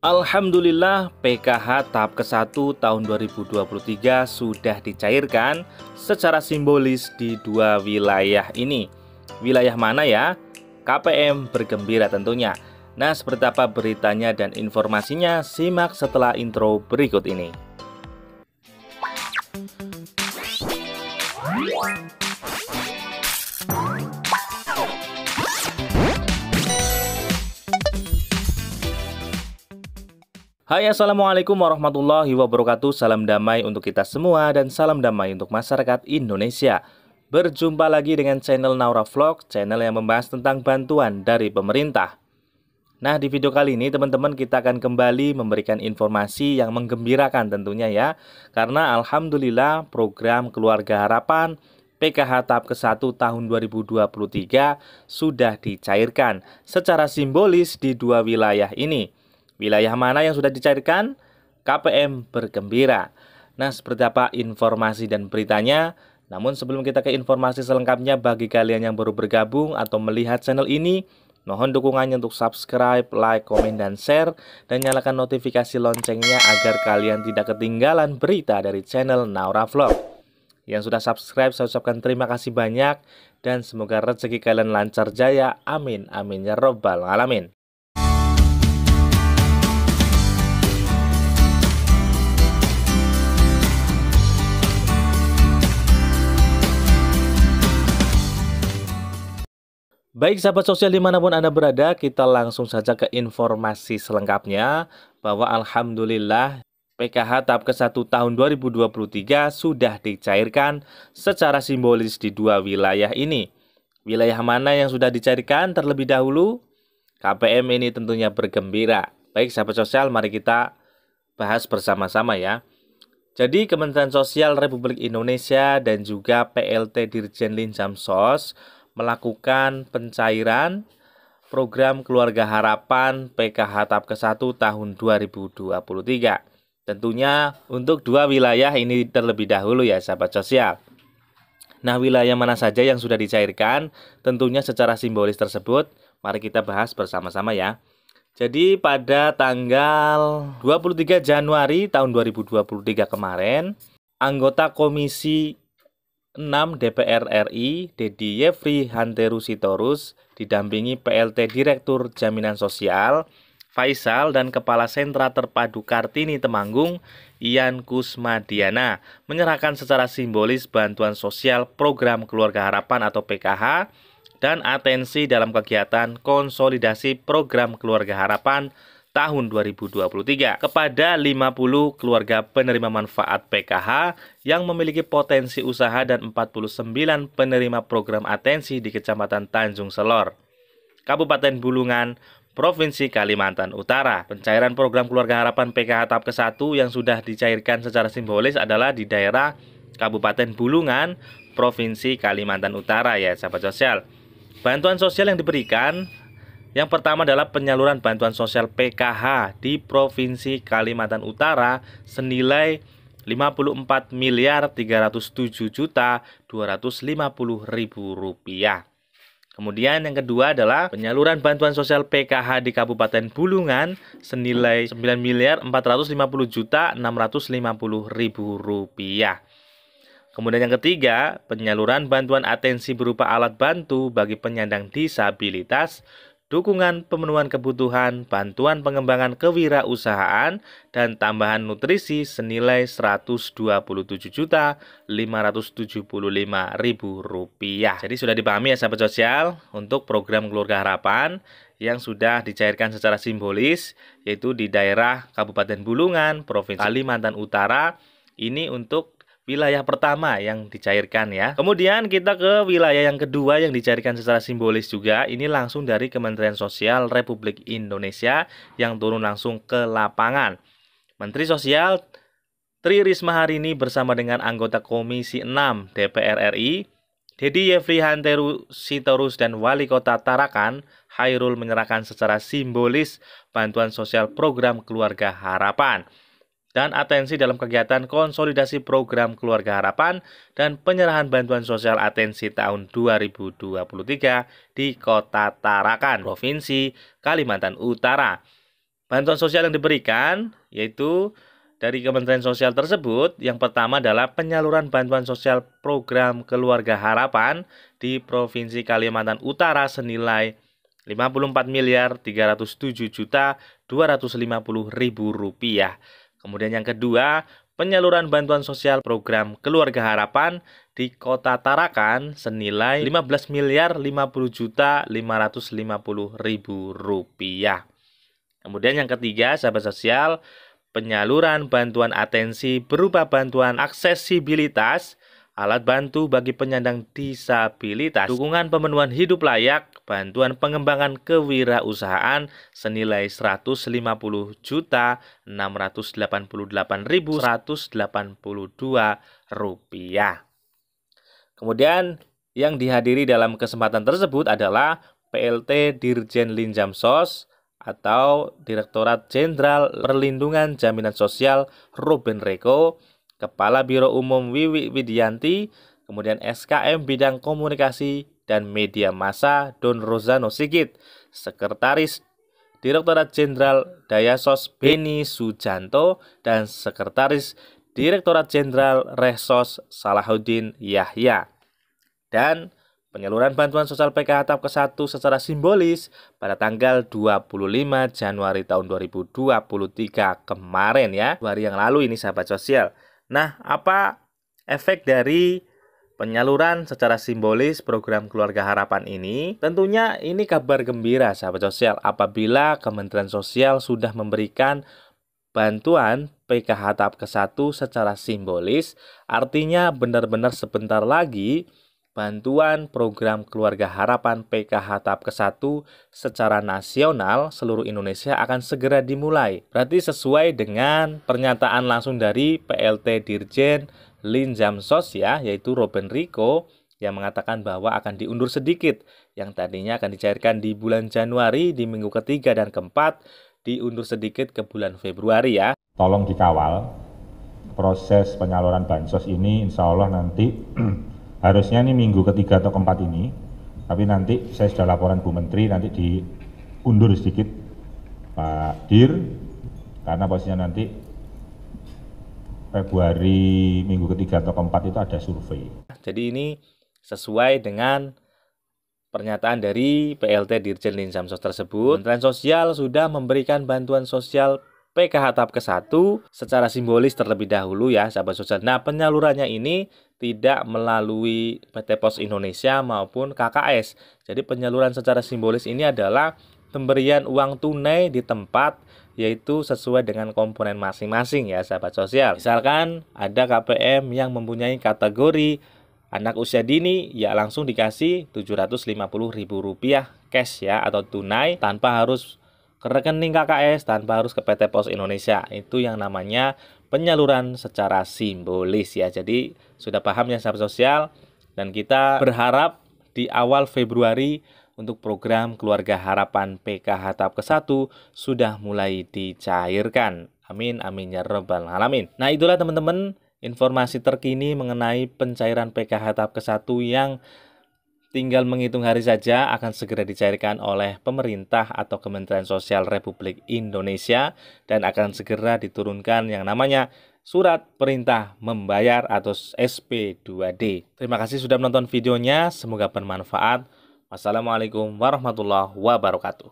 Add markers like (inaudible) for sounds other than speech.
Alhamdulillah PKH tahap ke-1 tahun 2023 sudah dicairkan secara simbolis di dua wilayah ini. Wilayah mana ya? KPM bergembira tentunya. Nah, seperti apa beritanya dan informasinya? Simak setelah intro berikut ini. Hai assalamualaikum warahmatullahi wabarakatuh Salam damai untuk kita semua dan salam damai untuk masyarakat Indonesia Berjumpa lagi dengan channel Naura Vlog Channel yang membahas tentang bantuan dari pemerintah Nah di video kali ini teman-teman kita akan kembali memberikan informasi yang menggembirakan tentunya ya Karena Alhamdulillah program Keluarga Harapan PKH tahap ke-1 tahun 2023 sudah dicairkan secara simbolis di dua wilayah ini Wilayah mana yang sudah dicairkan? KPM bergembira. Nah, seperti apa informasi dan beritanya? Namun sebelum kita ke informasi selengkapnya bagi kalian yang baru bergabung atau melihat channel ini, mohon dukungannya untuk subscribe, like, komen, dan share, dan nyalakan notifikasi loncengnya agar kalian tidak ketinggalan berita dari channel Naura Vlog. Yang sudah subscribe, saya ucapkan terima kasih banyak, dan semoga rezeki kalian lancar jaya. Amin, amin, ya robbal alamin. Baik sahabat sosial dimanapun Anda berada, kita langsung saja ke informasi selengkapnya bahwa Alhamdulillah PKH tahap ke-1 tahun 2023 sudah dicairkan secara simbolis di dua wilayah ini. Wilayah mana yang sudah dicairkan terlebih dahulu? KPM ini tentunya bergembira. Baik sahabat sosial, mari kita bahas bersama-sama ya. Jadi Kementerian Sosial Republik Indonesia dan juga PLT Dirjen Linjam Sos melakukan pencairan program Keluarga Harapan PKH Tahap ke-1 tahun 2023. Tentunya untuk dua wilayah ini terlebih dahulu ya sahabat sosial. Nah, wilayah mana saja yang sudah dicairkan? Tentunya secara simbolis tersebut, mari kita bahas bersama-sama ya. Jadi pada tanggal 23 Januari tahun 2023 kemarin, anggota Komisi 6 DPR RI Dedi Yefri Hanteru Sitorus didampingi PLT Direktur Jaminan Sosial Faisal dan Kepala Sentra Terpadu Kartini Temanggung Ian Kusmadiana menyerahkan secara simbolis bantuan sosial program Keluarga Harapan atau PKH dan atensi dalam kegiatan konsolidasi program Keluarga Harapan tahun 2023 kepada 50 keluarga penerima manfaat PKH yang memiliki potensi usaha dan 49 penerima program atensi di Kecamatan Tanjung Selor, Kabupaten Bulungan, Provinsi Kalimantan Utara. Pencairan program Keluarga Harapan PKH tahap ke-1 yang sudah dicairkan secara simbolis adalah di daerah Kabupaten Bulungan, Provinsi Kalimantan Utara ya sahabat sosial. Bantuan sosial yang diberikan yang pertama adalah penyaluran bantuan sosial PKH di Provinsi Kalimantan Utara senilai 54 miliar 307 juta 250 ribu rupiah. Kemudian yang kedua adalah penyaluran bantuan sosial PKH di Kabupaten Bulungan senilai 9 miliar 450 juta 650 ribu rupiah. Kemudian yang ketiga, penyaluran bantuan atensi berupa alat bantu bagi penyandang disabilitas dukungan pemenuhan kebutuhan, bantuan pengembangan kewirausahaan, dan tambahan nutrisi senilai Rp127.575.000. Jadi sudah dipahami ya sahabat sosial untuk program Keluarga Harapan yang sudah dicairkan secara simbolis yaitu di daerah Kabupaten Bulungan, Provinsi Kalimantan Utara ini untuk wilayah pertama yang dicairkan ya. Kemudian kita ke wilayah yang kedua yang dicairkan secara simbolis juga. Ini langsung dari Kementerian Sosial Republik Indonesia yang turun langsung ke lapangan. Menteri Sosial Tri Risma hari ini bersama dengan anggota Komisi 6 DPR RI, Dedi Yefri Hanteru Sitorus dan Wali Kota Tarakan, Hairul menyerahkan secara simbolis bantuan sosial program Keluarga Harapan dan atensi dalam kegiatan konsolidasi program Keluarga Harapan dan penyerahan bantuan sosial atensi tahun 2023 di Kota Tarakan, Provinsi Kalimantan Utara. Bantuan sosial yang diberikan yaitu dari Kementerian Sosial tersebut, yang pertama adalah penyaluran bantuan sosial program Keluarga Harapan di Provinsi Kalimantan Utara senilai 54 miliar 307 juta 250 ribu rupiah. Kemudian yang kedua, penyaluran bantuan sosial program Keluarga Harapan di Kota Tarakan senilai 15 miliar 50 juta 550 ribu rupiah. Kemudian yang ketiga, sahabat sosial, penyaluran bantuan atensi berupa bantuan aksesibilitas alat bantu bagi penyandang disabilitas, dukungan pemenuhan hidup layak, bantuan pengembangan kewirausahaan senilai 150 juta rupiah. Kemudian yang dihadiri dalam kesempatan tersebut adalah PLT Dirjen Linjamsos atau Direktorat Jenderal Perlindungan Jaminan Sosial Ruben Reko, Kepala Biro Umum Wiwi Widianti, kemudian SKM Bidang Komunikasi dan Media Massa Don Rosano Sigit, Sekretaris Direktorat Jenderal Dayasos Beni Sujanto, dan Sekretaris Direktorat Jenderal Resos Salahuddin Yahya. Dan penyaluran bantuan sosial PKH tahap ke-1 secara simbolis pada tanggal 25 Januari tahun 2023 kemarin ya, hari yang lalu ini sahabat sosial. Nah, apa efek dari penyaluran secara simbolis program Keluarga Harapan ini? Tentunya ini kabar gembira sahabat sosial apabila Kementerian Sosial sudah memberikan bantuan PKH tahap ke-1 secara simbolis, artinya benar-benar sebentar lagi bantuan program Keluarga Harapan PKH tahap ke-1 secara nasional seluruh Indonesia akan segera dimulai. Berarti sesuai dengan pernyataan langsung dari PLT Dirjen Linjam Sos ya, yaitu Robin Riko yang mengatakan bahwa akan diundur sedikit yang tadinya akan dicairkan di bulan Januari di minggu ketiga dan keempat diundur sedikit ke bulan Februari ya. Tolong dikawal proses penyaluran bansos ini insya Allah nanti (clears throat) harusnya ini minggu ketiga atau keempat ini tapi nanti saya sudah laporan Bu Menteri nanti diundur sedikit Pak Dir karena posisinya nanti Februari minggu ketiga atau keempat itu ada survei. Jadi ini sesuai dengan pernyataan dari PLT Dirjen Linsam Sos tersebut. Kementerian Sosial sudah memberikan bantuan sosial PKH tahap ke-1 secara simbolis terlebih dahulu ya sahabat sosial. Nah, penyalurannya ini tidak melalui PT Pos Indonesia maupun KKS. Jadi penyaluran secara simbolis ini adalah pemberian uang tunai di tempat yaitu sesuai dengan komponen masing-masing ya sahabat sosial. Misalkan ada KPM yang mempunyai kategori anak usia dini ya langsung dikasih Rp750.000 cash ya atau tunai tanpa harus ke rekening KKS tanpa harus ke PT Pos Indonesia. Itu yang namanya penyaluran secara simbolis ya. Jadi sudah paham ya sahabat sosial dan kita berharap di awal Februari untuk program Keluarga Harapan PKH Tahap ke-1 sudah mulai dicairkan. Amin, amin ya rabbal alamin. Nah itulah teman-teman informasi terkini mengenai pencairan PKH Tahap ke-1 yang Tinggal menghitung hari saja akan segera dicairkan oleh pemerintah atau Kementerian Sosial Republik Indonesia dan akan segera diturunkan yang namanya surat perintah membayar atau SP2D. Terima kasih sudah menonton videonya, semoga bermanfaat. Wassalamualaikum warahmatullahi wabarakatuh.